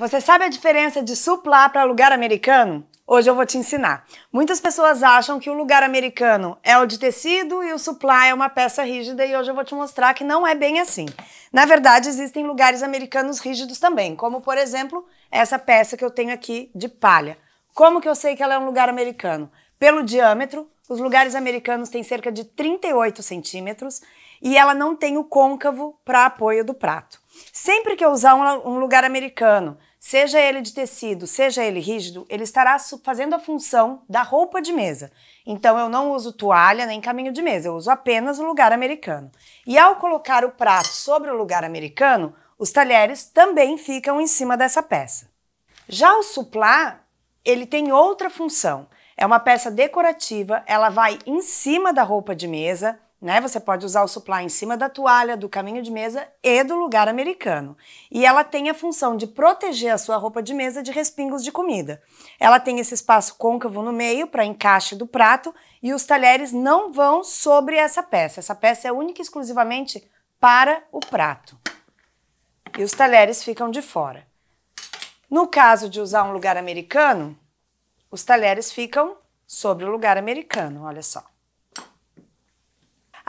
Você sabe a diferença de suplar para lugar americano? Hoje eu vou te ensinar. Muitas pessoas acham que o lugar americano é o de tecido e o supply é uma peça rígida e hoje eu vou te mostrar que não é bem assim. Na verdade, existem lugares americanos rígidos também, como por exemplo, essa peça que eu tenho aqui de palha. Como que eu sei que ela é um lugar americano? Pelo diâmetro, os lugares americanos têm cerca de 38 centímetros e ela não tem o côncavo para apoio do prato. Sempre que eu usar um lugar americano seja ele de tecido, seja ele rígido, ele estará fazendo a função da roupa de mesa. Então eu não uso toalha nem caminho de mesa, eu uso apenas o lugar americano. E ao colocar o prato sobre o lugar americano, os talheres também ficam em cima dessa peça. Já o suplá, ele tem outra função. É uma peça decorativa, ela vai em cima da roupa de mesa, né? Você pode usar o supply em cima da toalha, do caminho de mesa e do lugar americano. E ela tem a função de proteger a sua roupa de mesa de respingos de comida. Ela tem esse espaço côncavo no meio para encaixe do prato e os talheres não vão sobre essa peça. Essa peça é única e exclusivamente para o prato. E os talheres ficam de fora. No caso de usar um lugar americano, os talheres ficam sobre o lugar americano, olha só.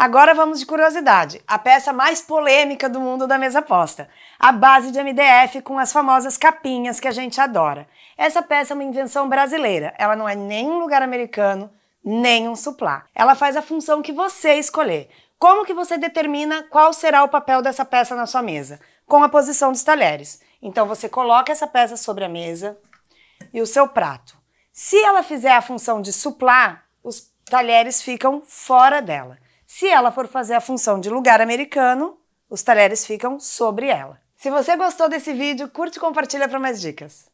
Agora vamos de curiosidade, a peça mais polêmica do mundo da mesa posta. A base de MDF com as famosas capinhas que a gente adora. Essa peça é uma invenção brasileira, ela não é nem um lugar americano, nem um suplá. Ela faz a função que você escolher. Como que você determina qual será o papel dessa peça na sua mesa? Com a posição dos talheres. Então você coloca essa peça sobre a mesa e o seu prato. Se ela fizer a função de suplá, os talheres ficam fora dela. Se ela for fazer a função de lugar americano, os talheres ficam sobre ela. Se você gostou desse vídeo, curte e compartilha para mais dicas.